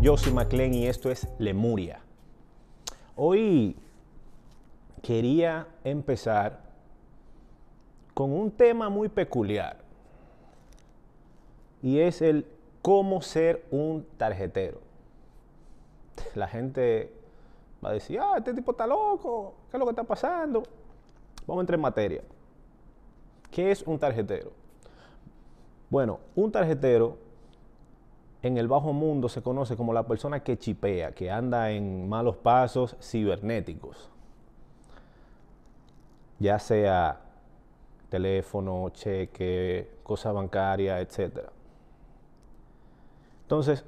yo soy MacLean y esto es Lemuria. Hoy quería empezar con un tema muy peculiar y es el cómo ser un tarjetero. La gente va a decir, ah, este tipo está loco, ¿qué es lo que está pasando? Vamos a entrar en materia. ¿Qué es un tarjetero? Bueno, un tarjetero en el bajo mundo se conoce como la persona que chipea, que anda en malos pasos cibernéticos. Ya sea teléfono, cheque, cosa bancaria, etc. Entonces,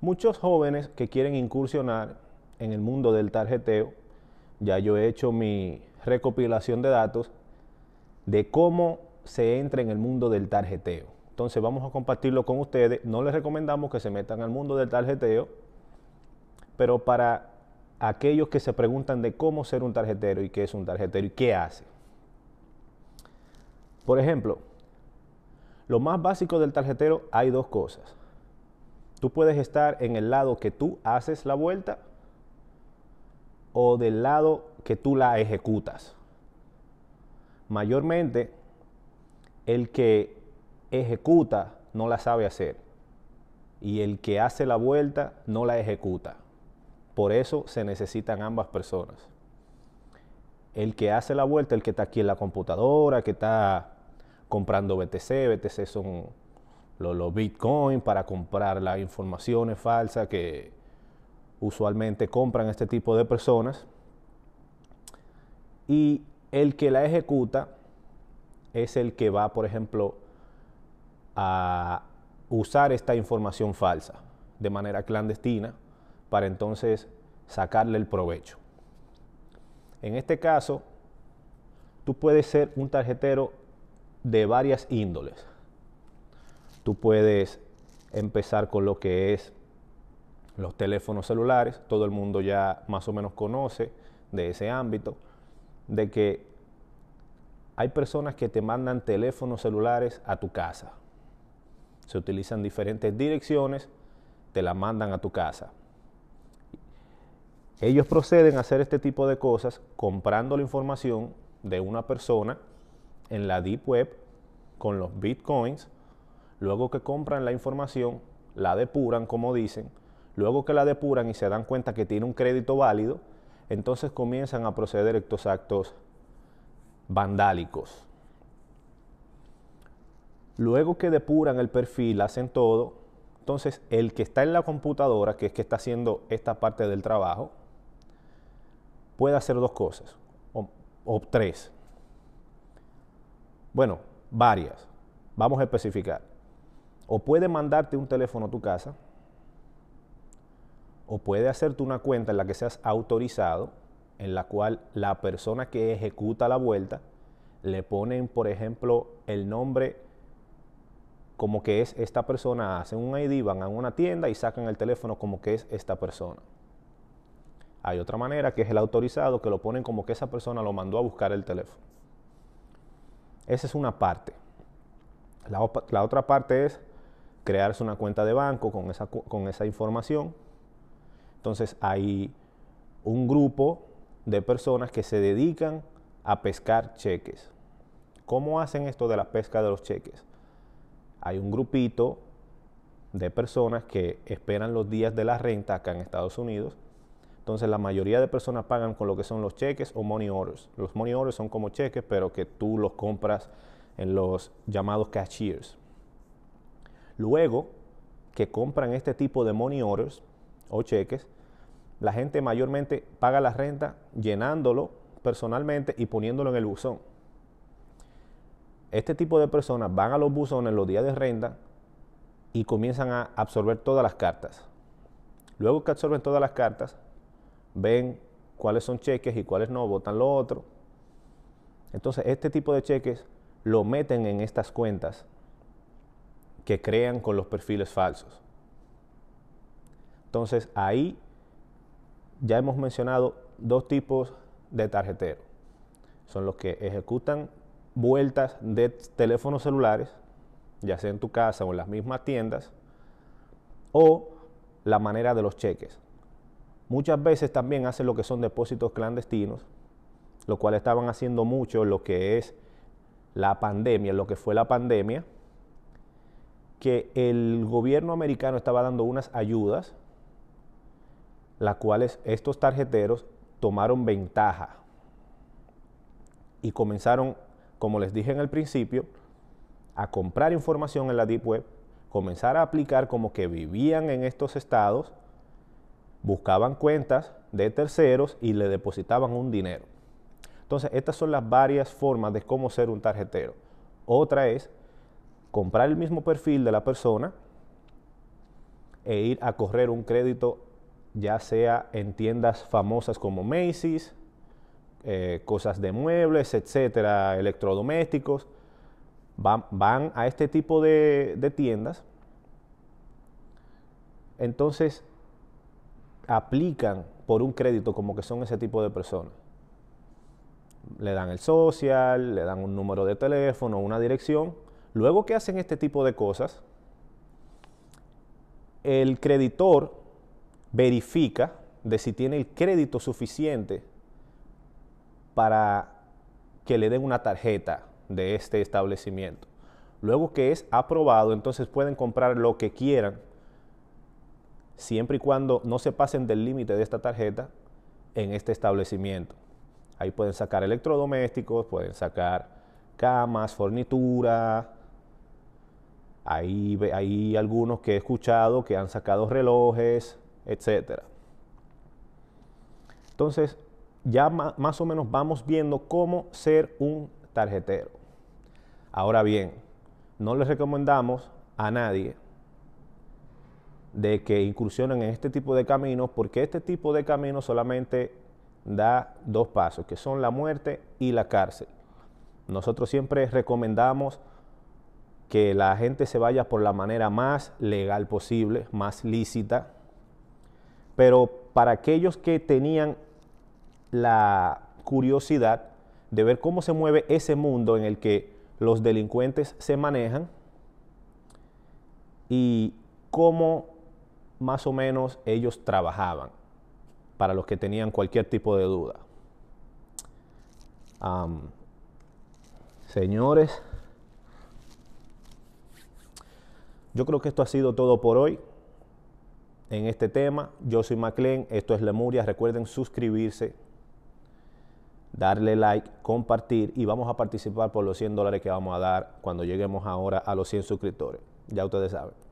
muchos jóvenes que quieren incursionar en el mundo del tarjeteo, ya yo he hecho mi recopilación de datos de cómo se entra en el mundo del tarjeteo entonces vamos a compartirlo con ustedes. No les recomendamos que se metan al mundo del tarjetero. pero para aquellos que se preguntan de cómo ser un tarjetero y qué es un tarjetero y qué hace. Por ejemplo, lo más básico del tarjetero hay dos cosas. Tú puedes estar en el lado que tú haces la vuelta o del lado que tú la ejecutas. Mayormente, el que ejecuta no la sabe hacer. Y el que hace la vuelta no la ejecuta. Por eso se necesitan ambas personas. El que hace la vuelta, el que está aquí en la computadora, que está comprando BTC, BTC son los, los Bitcoin para comprar las informaciones falsas que usualmente compran este tipo de personas. Y el que la ejecuta es el que va, por ejemplo, a usar esta información falsa de manera clandestina para entonces sacarle el provecho. En este caso, tú puedes ser un tarjetero de varias índoles. Tú puedes empezar con lo que es los teléfonos celulares, todo el mundo ya más o menos conoce de ese ámbito, de que hay personas que te mandan teléfonos celulares a tu casa se utilizan diferentes direcciones, te la mandan a tu casa. Ellos proceden a hacer este tipo de cosas comprando la información de una persona en la Deep Web con los bitcoins, luego que compran la información, la depuran como dicen, luego que la depuran y se dan cuenta que tiene un crédito válido, entonces comienzan a proceder estos actos vandálicos. Luego que depuran el perfil, hacen todo, entonces el que está en la computadora, que es que está haciendo esta parte del trabajo, puede hacer dos cosas, o, tres. Bueno, varias. Vamos a especificar. O puede mandarte un teléfono a tu casa, o puede hacerte una cuenta en la que seas autorizado, en la cual la persona que ejecuta la vuelta le ponen, por ejemplo, el nombre como que es esta persona, hacen un ID, van a una tienda y sacan el teléfono como que es esta persona. Hay otra manera que es el autorizado que lo ponen como que esa persona lo mandó a buscar el teléfono. Esa es una parte. La, otra parte es crearse una cuenta de banco con esa, con esa información. Entonces hay un grupo de personas que se dedican a pescar cheques. ¿Cómo hacen esto de la pesca de los cheques? hay un grupito de personas que esperan los días de la renta acá en Estados Unidos. Entonces la mayoría de personas pagan con lo que son los cheques o money orders. Los money orders son como cheques, pero que tú los compras en los llamados cashiers. Luego que compran este tipo de money orders o cheques, la gente mayormente paga la renta llenándolo personalmente y poniéndolo en el buzón este tipo de personas van a los buzones los días de renta y comienzan a absorber todas las cartas. Luego que absorben todas las cartas, ven cuáles son cheques y cuáles no, votan lo otro. Entonces, este tipo de cheques lo meten en estas cuentas que crean con los perfiles falsos. Entonces, ahí ya hemos mencionado dos tipos de tarjetero Son los que ejecutan vueltas de teléfonos celulares, ya sea en tu casa o en las mismas tiendas, o la manera de los cheques. Muchas veces también hacen lo que son depósitos clandestinos, lo cual estaban haciendo mucho lo que es la pandemia, lo que fue la pandemia, que el gobierno americano estaba dando unas ayudas, las cuales estos tarjeteros tomaron ventaja y comenzaron como les dije en el principio, a comprar información en la Deep Web, comenzar a aplicar como que vivían en estos estados, buscaban cuentas de terceros y le depositaban un dinero. Entonces, estas son las varias formas de cómo ser un tarjetero. Otra es comprar el mismo perfil de la persona e ir a correr un crédito, ya sea en tiendas famosas como Macy's, eh, cosas de muebles, etcétera, electrodomésticos, van, a este tipo de, de tiendas. Entonces, aplican por un crédito como que son ese tipo de personas. Le dan el social, le dan un número de teléfono, una dirección. Luego que hacen este tipo de cosas, el creditor verifica de si tiene el crédito suficiente para que le den una tarjeta de este establecimiento. Luego que es aprobado, entonces pueden comprar lo que quieran, siempre y cuando no se pasen del límite de esta tarjeta en este establecimiento. Ahí pueden sacar electrodomésticos, pueden sacar camas, fornitura. Ahí hay algunos que he escuchado que han sacado relojes, etc. Entonces, ya más o menos vamos viendo cómo ser un tarjetero. Ahora bien, no les recomendamos a nadie de que incursionen en este tipo de caminos porque este tipo de caminos solamente da dos pasos, que son la muerte y la cárcel. Nosotros siempre recomendamos que la gente se vaya por la manera más legal posible, más lícita, pero para aquellos que tenían la curiosidad de ver cómo se mueve ese mundo en el que los delincuentes se manejan y cómo más o menos ellos trabajaban para los que tenían cualquier tipo de duda. señores, yo creo que esto ha sido todo por hoy en este tema. Yo soy Maclean, esto es Lemuria. Recuerden suscribirse darle like, compartir y vamos a participar por los 100 dólares que vamos a dar cuando lleguemos ahora a los 100 suscriptores. Ya ustedes saben.